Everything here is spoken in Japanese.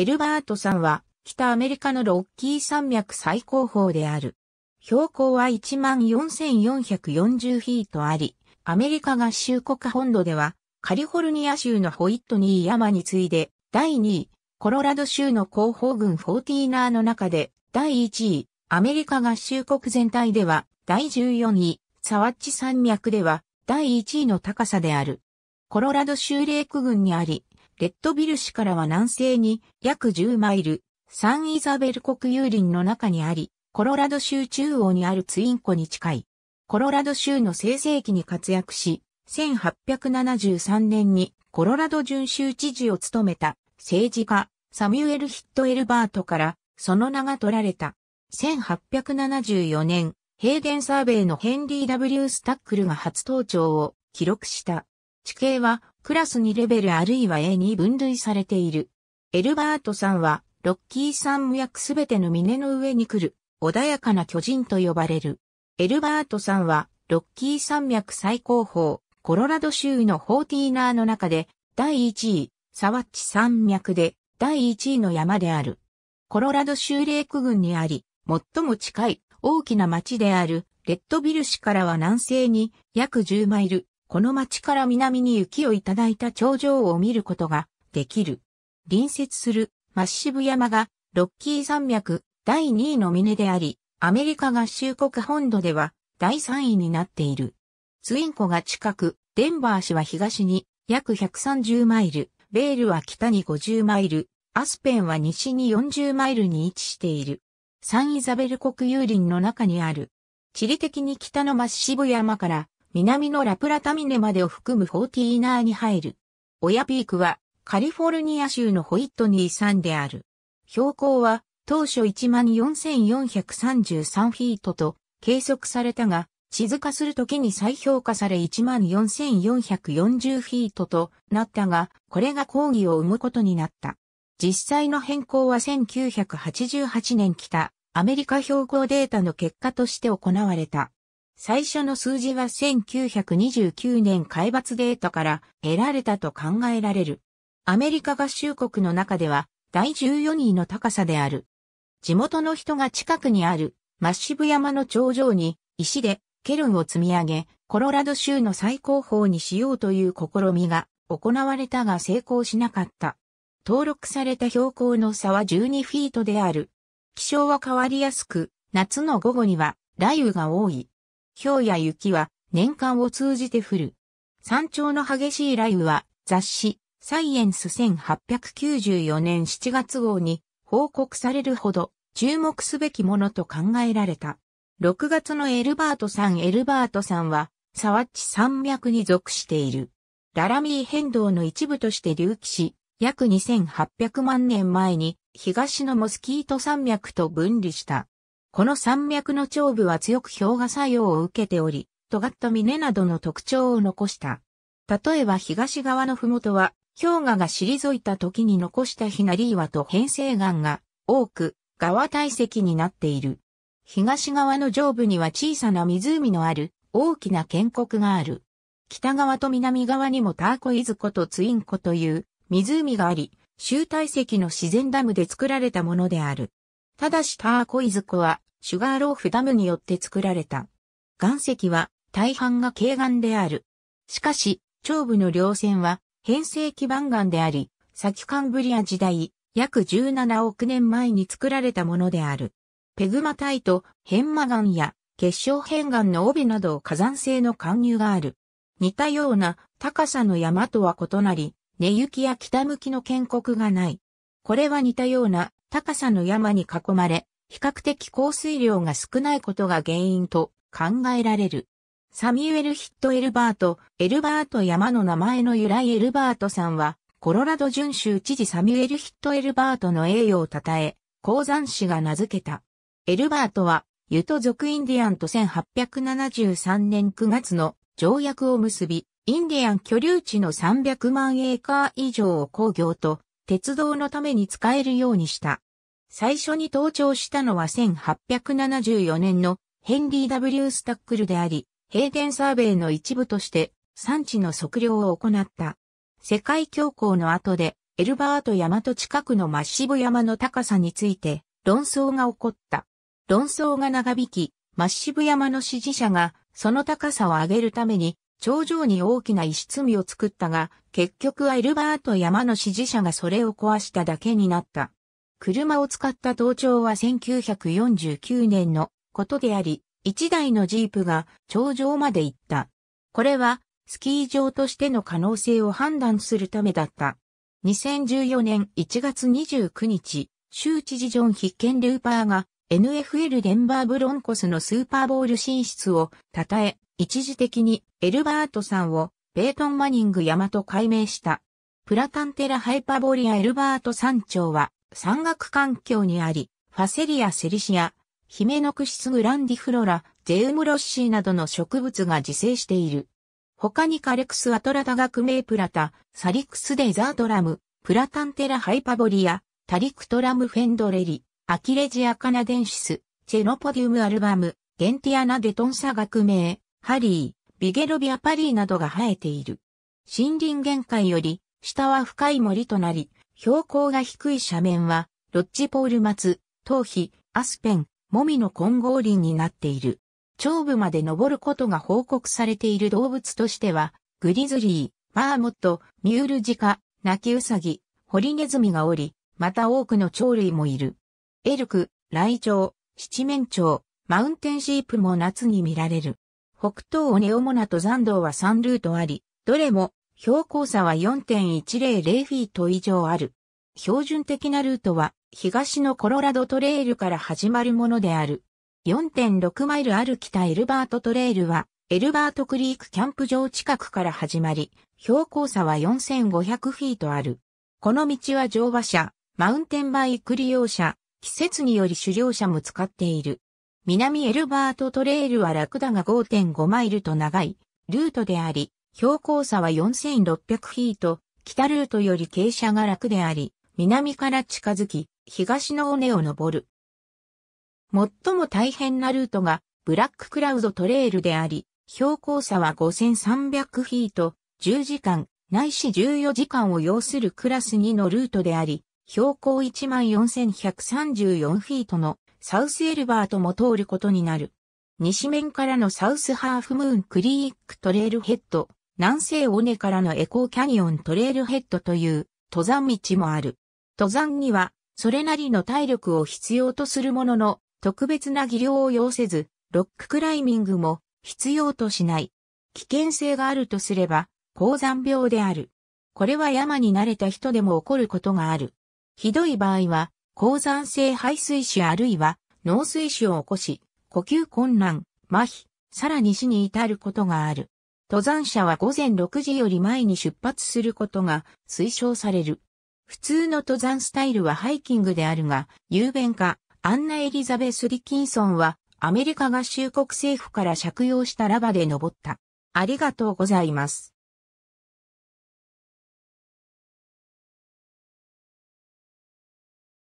エルバート山は北アメリカのロッキー山脈最高峰である。標高は14,440フィートあり、アメリカ合衆国本土ではカリフォルニア州のホイットニー山に次いで第2位、コロラド州の広報軍フォーティーナーの中で第1位、アメリカ合衆国全体では第14位、サワッチ山脈では第1位の高さである。コロラド州レーク郡にあり、レッドビル市からは南西に約10マイル、サンイザベル国有林の中にあり、コロラド州中央にあるツイン湖に近い。コロラド州の生成期に活躍し、1873年にコロラド準州知事を務めた政治家サミュエル・ヒット・エルバートからその名が取られた。1874年、平ン・サーベイのヘンリー・ W・ スタックルが初登頂を記録した。地形はクラス2レベルあるいは A に分類されている。エルバートさんは、ロッキー山脈すべての峰の上に来る、穏やかな巨人と呼ばれる。エルバートさんは、ロッキー山脈最高峰、コロラド州のフォーティーナーの中で、第1位、サワッチ山脈で、第1位の山である。コロラド州レ区ク郡にあり、最も近い大きな町であるレッドビル市からは南西に約10マイル、この町から南に雪をいただいた頂上を見ることができる。隣接するマッシブ山がロッキー山脈第2位の峰であり、アメリカ合衆国本土では第3位になっている。ツインコが近く、デンバー市は東に約130マイル、ベールは北に50マイル、アスペンは西に40マイルに位置している。サンイザベル国有林の中にある。地理的に北のマッシブ山から南のラプラタミネまでを含むフォーティーナーに入る。親ピークはカリフォルニア州のホイットニー山である。標高は当初14,433フィートと計測されたが、地図化するときに再評価され14,440フィートとなったが、これが抗議を生むことになった。実際の変更は1988年来たアメリカ標高データの結果として行われた。最初の数字は1929年海抜データから得られたと考えられる。アメリカ合衆国の中では第14位の高さである。地元の人が近くにあるマッシブ山の頂上に石でケルンを積み上げ、コロラド州の最高峰にしようという試みが行われたが成功しなかった。登録された標高の差は12フィートである。気象は変わりやすく、夏の午後には雷雨が多い。氷や雪は年間を通じて降る。山頂の激しい雷雨は雑誌サイエンス1894年7月号に報告されるほど注目すべきものと考えられた。6月のエルバートさんエルバートさんはサワッチ山脈に属している。ララミー変動の一部として隆起し、約2800万年前に東のモスキート山脈と分離した。この山脈の頂部は強く氷河作用を受けており、尖った峰などの特徴を残した。例えば東側の麓は、氷河が退いた時に残したひなり岩と変成岩が多く、側体積になっている。東側の上部には小さな湖のある大きな建国がある。北側と南側にもターコイズ湖とツイン湖という湖があり、集大積の自然ダムで作られたものである。ただしターコイズ湖はシュガーローフダムによって作られた。岩石は大半が軽岩である。しかし、長部の稜線は変成基盤岩であり、先カンブリア時代、約17億年前に作られたものである。ペグマタイト、ヘンマ岩や結晶片岩の帯など火山性の貫入がある。似たような高さの山とは異なり、根雪や北向きの建国がない。これは似たような高さの山に囲まれ、比較的降水量が少ないことが原因と考えられる。サミュエル・ヒット・エルバート、エルバート山の名前の由来エルバートさんは、コロラド準州知事サミュエル・ヒット・エルバートの栄誉を称え、鉱山市が名付けた。エルバートは、ユト族インディアンと1873年9月の条約を結び、インディアン居留地の300万エーカー以上を工業と鉄道のために使えるようにした。最初に登頂したのは1874年のヘンリー・ W・ スタックルであり、平原サーベイの一部として産地の測量を行った。世界恐慌の後でエルバート山と近くのマッシブ山の高さについて論争が起こった。論争が長引き、マッシブ山の支持者がその高さを上げるために頂上に大きな石積みを作ったが、結局はエルバート山の支持者がそれを壊しただけになった。車を使った登頂は1949年のことであり、一台のジープが頂上まで行った。これはスキー場としての可能性を判断するためだった。2014年1月29日、州知事ジョン・必見ルーパーが NFL デンバーブロンコスのスーパーボール進出を称え、一時的にエルバートさんをペイトン・マニング・ヤマと改名した。プラタンテラ・ハイパボリア・エルバート山頂は山岳環境にあり、ファセリア・セリシア、ヒメノクシス・グランディフロラ、ゼウムロッシーなどの植物が自生している。他にカレクス・アトラタ学名プラタ、サリクス・デザートラム、プラタンテラ・ハイパボリア、タリクトラム・フェンドレリ、アキレジアカナデンシス、チェノポディウムアルバム、ゲンティアナデトンサ学名、ハリー、ビゲロビアパリーなどが生えている。森林限界より、下は深い森となり、標高が低い斜面は、ロッジポール松、頭皮、アスペン、モミの混合林になっている。頂部まで登ることが報告されている動物としては、グリズリー、マーモット、ミュールジカ、ナキウサギ、ホリネズミがおり、また多くの鳥類もいる。エルク、ライチョウ、七面鳥、マウンテンシープも夏に見られる。北東オネオモナと山道は3ルートあり、どれも標高差は4.100フィート以上ある。標準的なルートは東のコロラドトレイルから始まるものである。4.6マイルある北エルバートトレイルはエルバートクリークキャンプ場近くから始まり、標高差は4500フィートある。この道は乗馬車、マウンテンバイク利用者、季節により狩猟者も使っている。南エルバートトレイルはラクダが5.5マイルと長いルートであり、標高差は4600フィート、北ルートより傾斜が楽であり、南から近づき、東の尾根を登る。最も大変なルートが、ブラッククラウドトレイルであり、標高差は5300フィート、10時間、ないし14時間を要するクラス2のルートであり、標高14,134フィートのサウスエルバートも通ることになる。西面からのサウスハーフムーンクリークトレールヘッド、南西尾根からのエコーキャニオントレールヘッドという登山道もある。登山にはそれなりの体力を必要とするものの特別な技量を要せず、ロッククライミングも必要としない。危険性があるとすれば、高山病である。これは山に慣れた人でも起こることがある。ひどい場合は、高山性排水腫あるいは脳水腫を起こし、呼吸困難、麻痺、さらに死に至ることがある。登山者は午前6時より前に出発することが推奨される。普通の登山スタイルはハイキングであるが、雄弁家、アンナ・エリザベス・リキンソンは、アメリカ合衆国政府から借用したラバで登った。ありがとうございます。